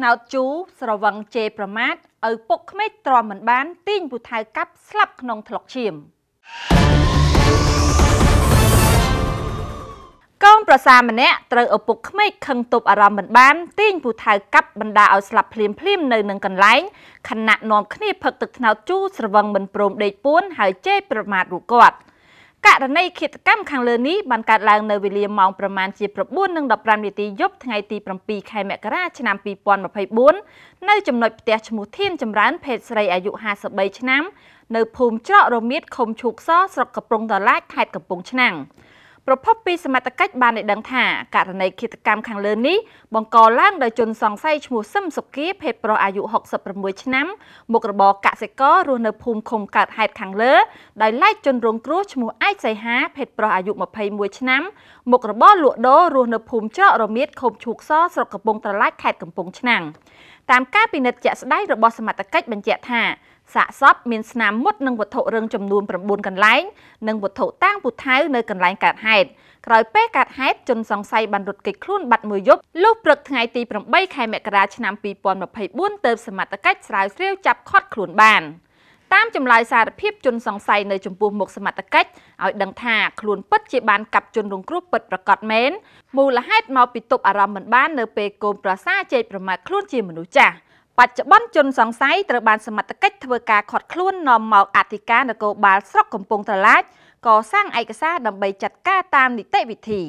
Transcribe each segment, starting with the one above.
ត្នោតជូរស្រវឹងជេរប្រមាថឪពុកក្មេកទ្រាំមិនបានទាញពូថៅកាប់ស្លាប់ក្នុងថ្លុកឈាមកូនប្រសាម្នាក់ត្រូវឪពុកក្មេកខឹងទប់អារម្មណ៍មិនបានទាញពូថៅកាប់បណ្ដាឲ្យស្លាប់ភ្លាមភ្លាមនៅនឹងកន្លែងខណៈនាំគ្នាផឹកទឹកថ្នោតជូរស្រវឹងមិនព្រម ដេកពួនហើយជេរប្រមាថរូបគាត់ករណីឃាតកម្មខាងលើនេះបានកើតឡើងនៅវេលាម៉ោងប្រមាណជា9:15នាទីយប់ថ្ងៃទី7ខែមករាឆ្នាំ2024នៅចំណុចផ្ទះឈ្មោះធានចម្រើន ភេទស្រីអាយុ53ឆ្នាំ នៅភូមិច្រករមៀតឃុំឈូកសស្រុកកំពង់ត្រឡាចខេត្តកំពង់ឆ្នាំងប្រភពពីសមត្ថកិច្ចបានឲ្យដឹងថាករណីឃាតកម្មខាងលើនេះបង្កឡើងដោយជនសង្ស័យឈ្មោះសឹមសុគាភេទប្រុសអាយុ66ឆ្នាំមុខរបរកសិកររស់នៅភូមិឃុំកើតហេតុខាងលើដោយឡែកជនរងគ្រោះឈ្មោះឯកសីហាភេទប្រុសអាយុ21ឆ្នាំមុខរបរលក់ដូររស់នៅភូមិច្រករមៀតឃុំឈូកសស្រុកកំពង់ត្រឡាចខេត្តកំពង់ឆ្នាំងតាមការពិនិត្យជាក់ស្ដែងរបស់សមត្ថកិច្ចបញ្ជាក់ថាសាកសពមានស្នាមមុតនិងវត្ថុរឹងចំនួន9កន្លែងនិងវត្ថុតាងពូថៅនៅកន្លែងកើតហេតុក្រោយពេលកើតហេតុជនសង្ស័យបានរត់គេចខ្លួនបាត់មួយយប់លុះព្រឹកថ្ងៃទី8ខែមករាឆ្នាំ2024ទើបសមត្ថកិច្ចស្រាវជ្រាវចាប់ឃាត់ខ្លួនបាន។តាមចម្លើយសារភាពជនសង្ស័យនៅចំពោះមុខសមត្ថកិច្ចឲ្យដឹងថាខ្លួនពិត ជាបានកាប់ជនរងគ្រោះពិតប្រាកដមែនមូលហេតុមកពីទប់អារម្មណ៍មិនបាននៅពេលកូនប្រសាជេកប្រមាថខ្លួនជាមនុស្សចាស់បច្ចុប្បន្នជនសង្ស័យត្រូវបានសមត្ថកិច្ចធ្វើការខាត់ខ្លួននាំមកអធិការនគរបាលស្រុកកំពង់ត្រឡាចកសាងឯកសារដើម្បីចាត់ការតាមនីតិវិធី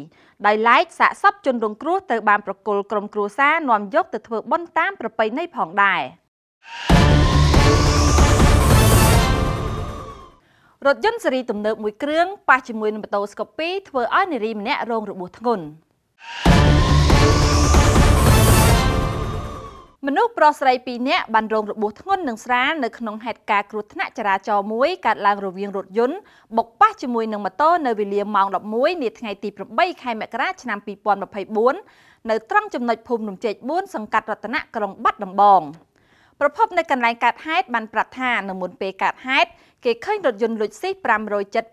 ដោយឡែកសាកសពជនរងគ្រោះត្រូវបានប្រគល់ក្រុមគ្រួសារនាំយកទៅធ្វើបុណ្យតាមប្រពៃណីផងដែររថយន្តស៊េរីទំនើបមួយគ្រឿងប៉ះជាមួយនឹងម៉ូតូស្កូពីធ្វើឲ្យនារីម្នាក់រងរបួសធ្ងន់មនុស្សប្រុសស្រី2នាក់បានរងរបួសធ្ងន់នឹងស្រាលនៅក្នុងហេតុការណ៍គ្រោះថ្នាក់ចរាចរណ៍មួយកើតឡើងរវាងរថយន្តបុកប៉ះជាមួយនឹងម៉ូតូនៅវេលាម៉ោង11នាថ្ងៃទី8ខែមករាឆ្នាំ2024នៅត្រង់ចំណុចភូមិរំចេក4សង្កាត់រតនៈក្រុងបាត់ដំបង។ប្រភពនៅកន្លែងកើតហេតុបានប្រាប់ថានៅមុនពេលកើតហេតុគេឃើញរថយន្តលុចស៊ី507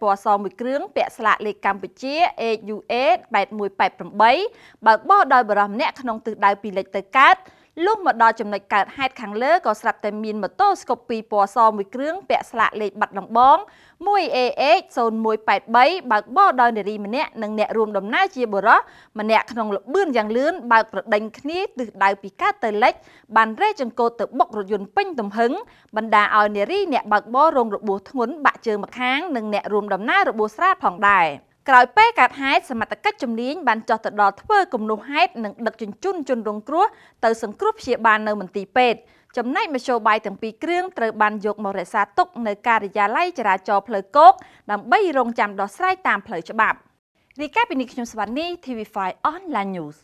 ពណ៌សមួយគ្រឿងពាក់ស្លាកលេខកម្ពុជា HUA 8188បើកបោះដោយបរិមម្នាក់ក្នុងទិសដៅពីលិចទៅកើតលុះមកដល់ចំណុចកើតហេតុខាងលើក៏ស្រាប់តែមានម៉ូតូស្កូបពីរពណ៌សមួយគ្រឿងពាក់ស្លាកលេខបាត់ដំបង 1AH0183 បើកបរដោយនារីម្នាក់និងអ្នករួមដំណើរជាបុរសម្នាក់ក្នុងល្បឿនយ៉ាងលឿនបើកប្រដេញគ្នាទិសដៅពីកើតទៅលិចបានរេចង្គោតទៅបុករថយន្តពេញទំហឹងបណ្ដាឲ្យនារីអ្នកបើកបររងរបួសធ្ងន់បាក់ជើងម្ខាងនិងអ្នករួមដំណើររបួសស្រាលផងដែរ។ក្រោយពេលកើតហេតុសមត្ថកិច្ចជំនាញបានចុះទៅដល់ធ្វើគំនូសហេតុនិងដឹកជញ្ជូនជនរងគ្រោះទៅសង្គ្រោះព្យាបាលនៅមន្ទីរពេទ្យចំណែកមជ្ឈបាយទាំងពីរគ្រឿងត្រូវបានយកមករក្សាទុកនៅការិយាល័យចរាចរណ៍ផ្លូវគោកដើម្បីរងចាំដោះស្រាយតាមផ្លូវច្បាប់រីកាពីនេះខ្ញុំសវណ្ណី TV5 Online News